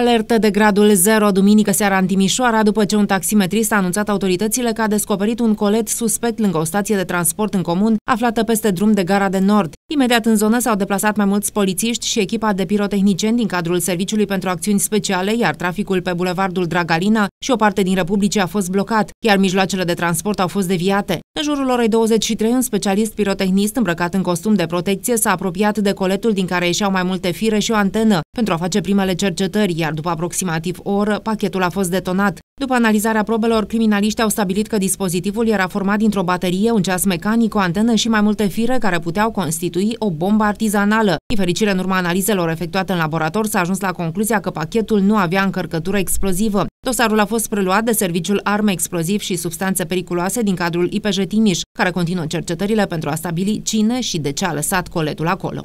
Alertă de gradul 0 duminică seara în Timișoara, după ce un taximetrist a anunțat autoritățile că a descoperit un colet suspect lângă o stație de transport în comun, aflată peste drum de gara de nord. Imediat în zonă s-au deplasat mai mulți polițiști și echipa de pirotehnicieni din cadrul Serviciului pentru Acțiuni Speciale, iar traficul pe bulevardul Dragalina și o parte din Republicii a fost blocat, iar mijloacele de transport au fost deviate. În jurul orei 23, un specialist pirotehnist îmbrăcat în costum de protecție s-a apropiat de coletul din care ieșeau mai multe fire și o antenă pentru a face primele cercetări, iar după aproximativ o oră, pachetul a fost detonat. După analizarea probelor, criminaliștii au stabilit că dispozitivul era format dintr-o baterie, un ceas mecanic, o antenă și mai multe fire care puteau constitui o bombă artizanală. Din fericire, în urma analizelor efectuate în laborator, s-a ajuns la concluzia că pachetul nu avea încărcătură explozivă. Dosarul a fost preluat de Serviciul Arme Exploziv și Substanțe Periculoase din cadrul IPJ Timiș, care continuă cercetările pentru a stabili cine și de ce a lăsat coletul acolo.